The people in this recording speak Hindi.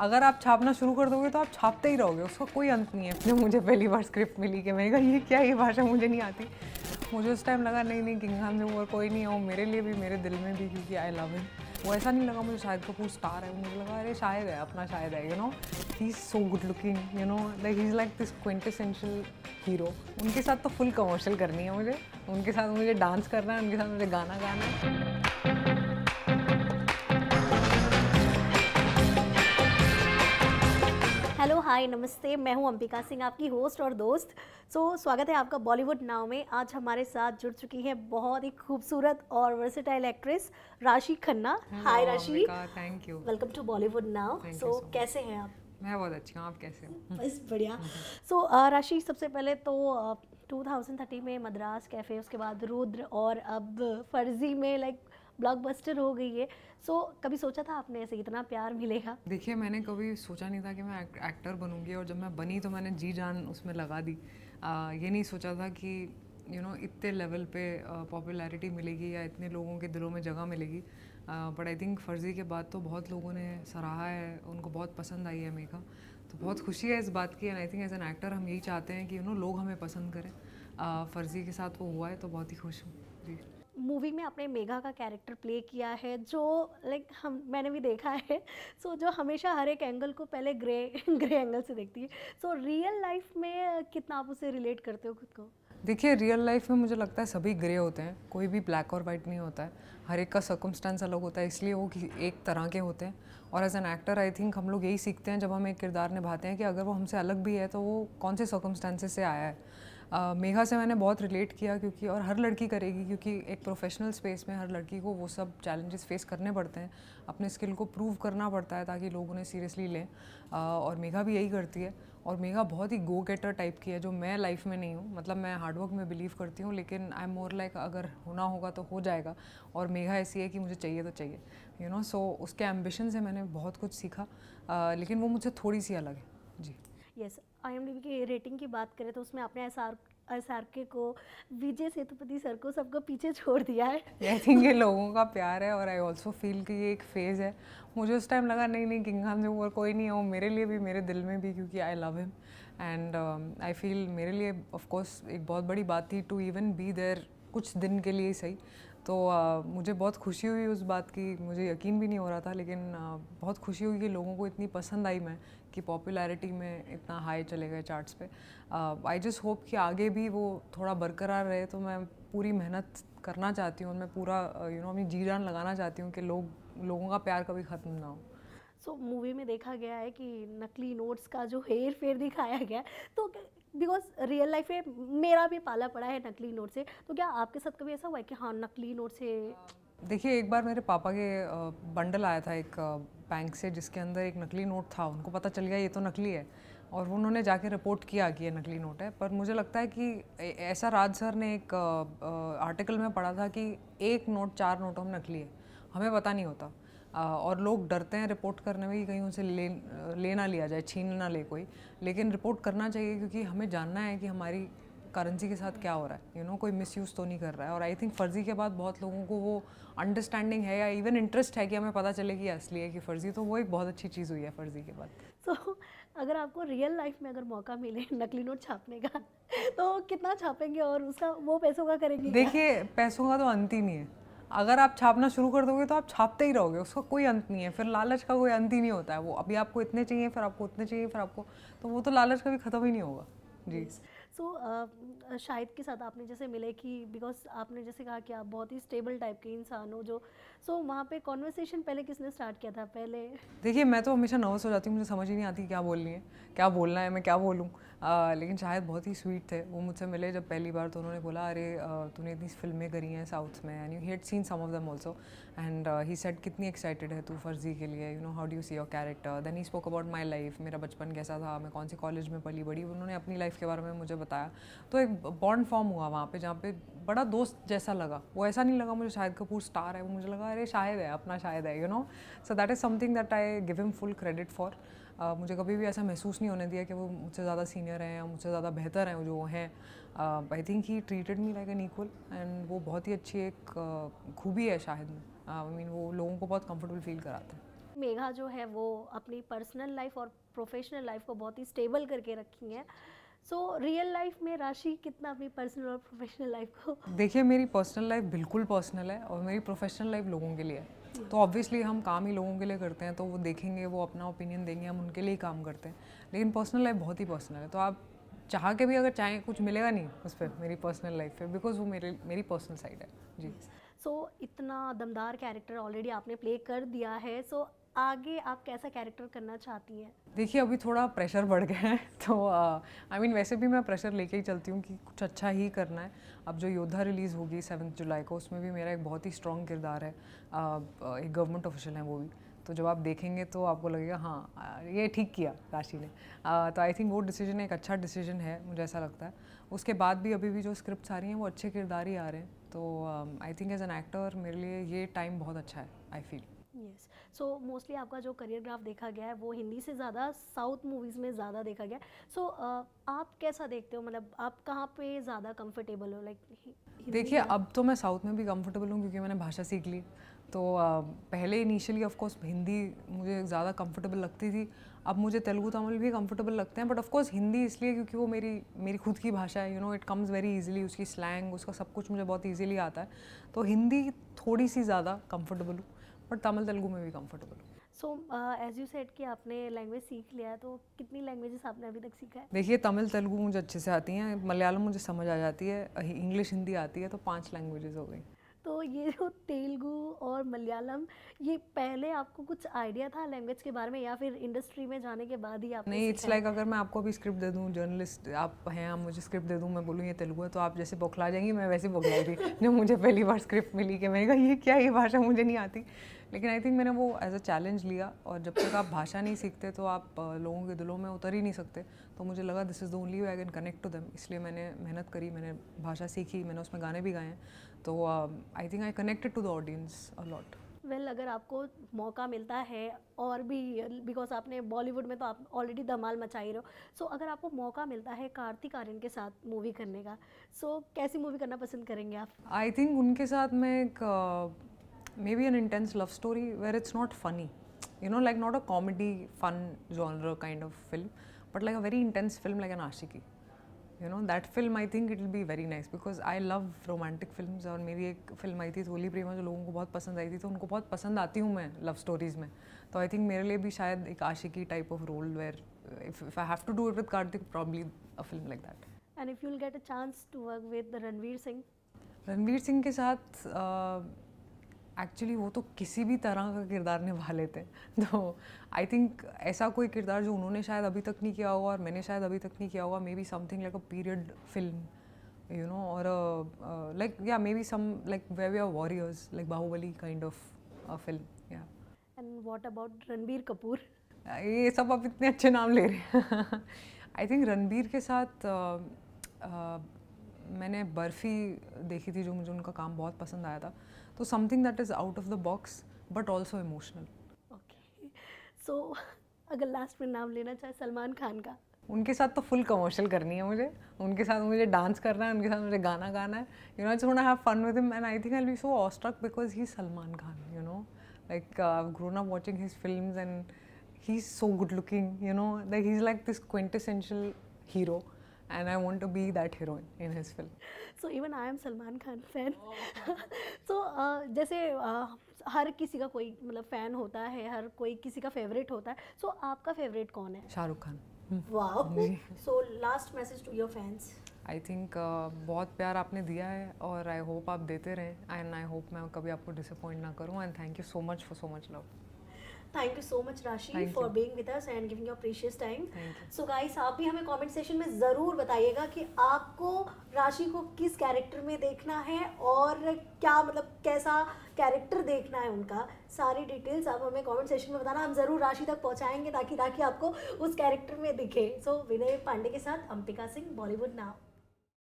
अगर आप छापना शुरू कर दोगे तो आप छापते ही रहोगे उसका कोई अंत नहीं है जब मुझे पहली बार स्क्रिप्ट मिली कि मैंने कहा ये क्या ये भाषा मुझे नहीं आती मुझे उस टाइम लगा नहीं नहीं किंग खान और कोई नहीं है वो मेरे लिए भी मेरे दिल में भी क्योंकि आई लव हिम वो ऐसा नहीं लगा मुझे शाहिद कपूर स्टार है मुझे लगा अरे शायद है अपना शायद है you know he is so good looking you know like he is like this quintessential hero उनके साथ तो फुल कमर्शियल करनी है मुझे उनके साथ मुझे डांस करना है उनके साथ मुझे गाना गाना है हाय नमस्ते मैं हूं अंबिका सिंह आपकी होस्ट और दोस्त सो so, स्वागत है आपका बॉलीवुड नाव में आज हमारे साथ जुड़ चुकी है बहुत ही खूबसूरत और वर्सेटाइल एक्ट्रेस राशि Khanna hi Raashi thank you welcome to Bollywood now so कैसे हैं आप मैं बहुत अच्छी हूँ आप कैसे बस बढ़िया सो हम्म। so, राशि सबसे पहले तो 2030 में मद्रास कैफ़े उसके बाद रुद्र और अब फर्जी में लाइक ब्लॉकबस्टर हो गई है सो so, कभी सोचा था आपने ऐसे इतना प्यार मिलेगा देखिए मैंने कभी सोचा नहीं था कि मैं एक्टर बनूंगी और जब मैं बनी तो मैंने जी जान उसमें लगा दी आ, ये नहीं सोचा था कि यू you नो know, इतने लेवल पे पॉपुलैरिटी मिलेगी या इतने लोगों के दिलों में जगह मिलेगी बट आई थिंक फर्जी के बाद तो बहुत लोगों ने सराहा है उनको बहुत पसंद आई है मेका तो बहुत खुशी है इस बात की and I think as an actor हम यही चाहते हैं कि यू नो लोग हमें पसंद करें फर्जी के साथ वो हुआ है तो बहुत ही खुश हूँ जी मूवी में आपने मेघा का कैरेक्टर प्ले किया है जो लाइक हम मैंने भी देखा है सो so, जो हमेशा हर एक एंगल को पहले ग्रे ग्रे एंगल से देखती है सो रियल लाइफ में कितना आप उसे रिलेट करते हो खुद को देखिए रियल लाइफ में मुझे लगता है सभी ग्रे होते हैं कोई भी ब्लैक और वाइट नहीं होता है हर एक का सर्कमस्टेंस अलग होता है इसलिए वो एक तरह के होते हैं और as an actor I think हम लोग यही सीखते हैं जब हम एक किरदार निभाते हैं कि अगर वो हमसे अलग भी है तो वो कौन से सर्कमस्टेंसेज से आया है मेघा से मैंने बहुत रिलेट किया क्योंकि और हर लड़की करेगी क्योंकि एक प्रोफेशनल स्पेस में हर लड़की को वो सब चैलेंजेस फेस करने पड़ते हैं अपने स्किल को प्रूव करना पड़ता है ताकि लोग उन्हें सीरियसली लें और मेघा भी यही करती है और मेघा बहुत ही गो गेटर टाइप की है जो मैं लाइफ में नहीं हूँ मतलब मैं हार्डवर्क में बिलीव करती हूँ लेकिन आई एम मोर लाइक अगर होना होगा तो हो जाएगा और मेघा ऐसी है कि मुझे चाहिए तो चाहिए यू नो सो उसके एम्बिशन से मैंने बहुत कुछ सीखा आ, लेकिन वो मुझे थोड़ी सी अलग है जी यस yes. आई की रेटिंग की बात करें तो उसमें आपने एस आर एस आर के को विजय सेतुपति सर को सबको पीछे छोड़ दिया है आई थिंक ये लोगों का प्यार है और आई ऑल्सो फील कि ये एक फ़ेज़ है मुझे उस टाइम लगा नहीं नहीं किंगहान जोवर कोई नहीं है वो मेरे लिए भी मेरे दिल में भी क्योंकि I love him and I feel मेरे लिए ऑफ कोर्स एक बहुत बड़ी बात थी टू इवन बी देयर कुछ दिन के लिए सही तो आ, मुझे बहुत खुशी हुई उस बात की मुझे यकीन भी नहीं हो रहा था लेकिन आ, बहुत खुशी हुई कि लोगों को इतनी पसंद आई मैं कि पॉपुलैरिटी में इतना हाई चले गए चार्ट्स पे आई जस्ट होप कि आगे भी वो थोड़ा बरकरार रहे तो मैं पूरी मेहनत करना चाहती हूँ मैं पूरा यू नो अपनी जी जान लगाना चाहती हूँ कि लोग लोगों का प्यार कभी ख़त्म ना हो सो so, मूवी में देखा गया है कि नकली नोट्स का जो हेर फेर दिखाया गया तो बिकॉज रियल लाइफ में मेरा भी पाला पड़ा है नकली नोट से तो क्या आपके साथ कभी ऐसा हुआ है कि हाँ नकली नोट से देखिए एक बार मेरे पापा के बंडल आया था एक बैंक से जिसके अंदर एक नकली नोट था उनको पता चल गया ये तो नकली है और उन्होंने जाके रिपोर्ट किया कि ये नकली नोट है पर मुझे लगता है कि ऐसा राज सर ने एक आर्टिकल में पढ़ा था कि एक नोट चार नोट हम नकली है हमें पता नहीं होता और लोग डरते हैं रिपोर्ट करने में कि कहीं उनसे ले लेना लिया जाए छीन ना ले कोई लेकिन रिपोर्ट करना चाहिए क्योंकि हमें जानना है कि हमारी करेंसी के साथ क्या हो रहा है यू you नो know, कोई मिसयूज़ तो नहीं कर रहा है और आई थिंक फ़र्जी के बाद बहुत लोगों को वो अंडरस्टैंडिंग है या इवन इंटरेस्ट है कि हमें पता चले कि असली है कि फ़र्जी तो वो एक बहुत अच्छी चीज़ हुई है फ़र्जी के बाद तो so, अगर आपको रियल लाइफ में अगर मौका मिले नकली नोट छापने का तो कितना छापेंगे और उसका वो पैसों का करेंगे देखिए पैसों का तो अंत ही नहीं है अगर आप छापना शुरू कर दोगे तो आप छापते ही रहोगे उसका कोई अंत नहीं है फिर लालच का कोई अंत ही नहीं होता है वो अभी आपको इतने चाहिए फिर आपको उतने चाहिए फिर आपको तो वो तो लालच कभी ख़त्म ही नहीं होगा जी सो so, uh, शाहिद के साथ आपने जैसे मिले कि बिकॉज आपने जैसे कहा कि आप बहुत ही स्टेबल टाइप के इंसान हो जो सो so, वहाँ पे कॉन्वर्सेशन पहले किसने स्टार्ट किया था पहले देखिए मैं तो हमेशा नर्वस हो जाती हूँ मुझे समझ ही नहीं आती क्या बोलनी है क्या बोलना है मैं क्या बोलूँ लेकिन शायद बहुत ही स्वीट थे वो मुझसे मिले जब पहली बार तो उन्होंने बोला अरे तूने इतनी फिल्में करी हैं साउथ में and you have seen some of them also and he said कितनी एक्साइटेड है तू फर्जी के लिए you know how do you see your character then he spoke about my life मेरा बचपन कैसा था मैं कौन से कॉलेज में पली बड़ी उन्होंने अपनी लाइफ के बारे में मुझे बताया तो एक बॉन्ड फॉर्म हुआ वहाँ पे जहाँ पे बड़ा दोस्त जैसा लगा वो ऐसा नहीं लगा मुझे शायद कपूर स्टार है वो मुझे लगा अरे शायद है अपना शायद है you know so that is something that I give him full credit for मुझे कभी भी ऐसा महसूस नहीं होने दिया कि वो मुझसे ज़्यादा सीनियर हैं या मुझसे ज़्यादा बेहतर हैं जो हैं I think he treated me like an equal and वो बहुत ही अच्छी एक uh, खूबी है शायद में आई uh, मीन वो लोगों को बहुत कंफर्टेबल फील कराते हैं मेघा जो है वो अपनी पर्सनल लाइफ और प्रोफेशनल लाइफ को बहुत ही स्टेबल करके रखी हैं सो रियल लाइफ में राशि कितना अपनी पर्सनल और प्रोफेशनल लाइफ को देखिए मेरी पर्सनल लाइफ बिल्कुल पर्सनल है और मेरी प्रोफेशनल लाइफ लोगों के लिए है तो ऑब्वियसली हम काम ही लोगों के लिए करते हैं तो वो देखेंगे वो अपना ओपिनियन देंगे हम उनके लिए ही काम करते हैं लेकिन पर्सनल लाइफ बहुत ही पर्सनल है तो आप चाह के भी अगर चाहें कुछ मिलेगा नहीं उस पर मेरी पर्सनल लाइफ पे बिकॉज वो मेरे मेरी पर्सनल साइड है जी सो so, इतना दमदार कैरेक्टर ऑलरेडी आपने प्ले कर दिया है सो so, आगे आप कैसा कैरेक्टर करना चाहती हैं देखिए अभी थोड़ा प्रेशर बढ़ गया है तो आई मीन वैसे भी मैं प्रेशर लेके ही चलती हूँ कि कुछ अच्छा ही करना है अब जो योद्धा रिलीज़ होगी सेवन्थ जुलाई को उसमें भी मेरा एक बहुत ही स्ट्रॉन्ग किरदार है एक गवर्नमेंट ऑफिशियल है वो भी तो जब आप देखेंगे तो आपको लगेगा हाँ ये ठीक किया राशि ने तो आई थिंक वो डिसीजन एक अच्छा डिसीजन है मुझे ऐसा लगता है उसके बाद भी अभी भी जो स्क्रिप्ट आ रही हैं वो अच्छे किरदार ही आ रहे हैं तो I think as an actor मेरे लिए ये टाइम बहुत अच्छा है I feel yes so mostly आपका जो करियर ग्राफ देखा गया है वो हिंदी से ज़्यादा साउथ मूवीज़ में ज़्यादा देखा गया सो so, uh, आप कैसा देखते हो मतलब आप कहाँ पे ज़्यादा कंफर्टेबल हो लाइक देखिए अब तो मैं साउथ में भी कंफर्टेबल हूँ क्योंकि मैंने भाषा सीख ली तो uh, पहले इनिशियली ऑफकोर्स हिंदी मुझे ज़्यादा कंफर्टेबल लगती थी अब मुझे तेलुगु तमिल भी कंफर्टेबल लगते हैं बट ऑफकोर्स हिंदी इसलिए क्योंकि वो मेरी मेरी खुद की भाषा है you know it comes very easily उसकी स्लैंग उसका सब कुछ मुझे बहुत ईजिली आता है तो हिंदी थोड़ी सी ज़्यादा कंफर्टेबल हूँ बट तमिल तेलुगु में भी कम्फर्टेबल हूँ सो एज यू सेट कि आपने लैंग्वेज सीख लिया तो कितनी लैंग्वेजेस आपने अभी तक सीखा है देखिए तमिल तेलुगु मुझे अच्छे से आती हैं मलयालम मुझे समझ आ जाती है इंग्लिश हिंदी आती है तो पाँच लैंग्वेजेस हो गई तो ये जो तेलुगु और मलयालम ये पहले आपको कुछ आइडिया था लैंग्वेज के बारे में या फिर इंडस्ट्री में जाने के बाद ही आप नहीं इट्स लाइक like अगर मैं आपको अभी स्क्रिप्ट दे दूँ जर्नलिस्ट आप हैं आप मुझे स्क्रिप्ट दे दूँ मैं बोलूँ ये तेलुगु है तो आप जैसे बौखला जाएंगी मैं वैसे बौखलाऊंगी जब मुझे पहली बार स्क्रिप्ट मिली कि मैंने कहा ये क्या ये भाषा मुझे नहीं आती लेकिन आई थिंक मैंने वो एज अ चैलेंज लिया और जब तक आप भाषा नहीं सीखते तो आप लोगों के दिलों में उतर ही नहीं सकते तो मुझे लगा this is the only way I can connect to them इसलिए मैंने मेहनत करी मैंने भाषा सीखी मैंने उसमें गाने भी गाए तो I think I connected to the audience a lot well अगर आपको मौका मिलता है और भी बिकॉज आपने बॉलीवुड में तो आप ऑलरेडी धमाल मचाई रहे हो सो अगर आपको मौका मिलता है कार्तिक आर्यन के साथ मूवी करने का सो so, कैसी मूवी करना पसंद करेंगे आप आई थिंक उनके साथ मैं एक maybe an intense love story where it's not funny. You know, like not a comedy, fun genre kind of film, but like a very intense film like an Ashiki. You know, that film I think it will be very nice because I love romantic films और मेरी एक फिल्म आई थी थोली प्रेमा जो लोगों को बहुत पसंद आई थी तो उनको बहुत पसंद आती हूँ मैं लव स्टोरीज़ में तो आई थिंक मेरे लिए भी शायद एक Aashiqui type of role where if I have to do it with Kartik probably a film like that and if you will get a chance to work with Ranveer Singh Ranveer Singh के साथ uh, एक्चुअली वो तो किसी भी तरह का किरदार निभा लेते हैं तो आई थिंक ऐसा कोई किरदार जो उन्होंने शायद अभी तक नहीं किया हुआ और मैंने शायद अभी तक नहीं किया हुआ maybe something like a period film you know और लाइक या maybe some like way we are warriors like Baahubali kind of film या and what about Ranbir Kapoor ये सब आप इतने अच्छे नाम ले रहे हैं आई थिंक रणबीर के साथ uh, uh, मैंने बर्फ़ी देखी थी जो मुझे उनका काम बहुत पसंद आया था तो something that is out of the box but also emotional okay so अगर लास्ट में नाम लेना चाहे सलमान खान का उनके साथ तो फुल कमर्शियल करनी है मुझे उनके साथ मुझे डांस करना है उनके साथ मुझे गाना गाना है you know just have fun with him and I think I be so awestruck because he Salman Khan you know like grown up watching his film and he is so good looking you know like he is like this quintessential hero and I want to be that heroine in his film. So even I am Salman Khan fan. Oh. so uh, जैसे uh, हर किसी का कोई मतलब फैन होता है हर कोई किसी का फेवरेट होता है सो so, आपका फेवरेट कौन है शाहरुख खान वाह so last message to your fans I think बहुत प्यार आपने दिया है और आई होप आप देते रहें एंड आई होप मैं कभी आपको डिसअपॉइंट ना करूं and thank you so much for so much love thank you so much Rashi for being with us and giving your precious time so guys आप भी हमें कमेंट सेशन में ज़रूर बताइएगा कि आपको राशि को किस कैरेक्टर में देखना है और क्या मतलब कैसा कैरेक्टर देखना है उनका सारी डिटेल्स आप हमें कमेंट सेशन में बताना हम ज़रूर राशि तक पहुंचाएंगे ताकि ताकि आपको उस कैरेक्टर में दिखे सो so, विनय पांडे के साथ अंबिका सिंह बॉलीवुड नाउ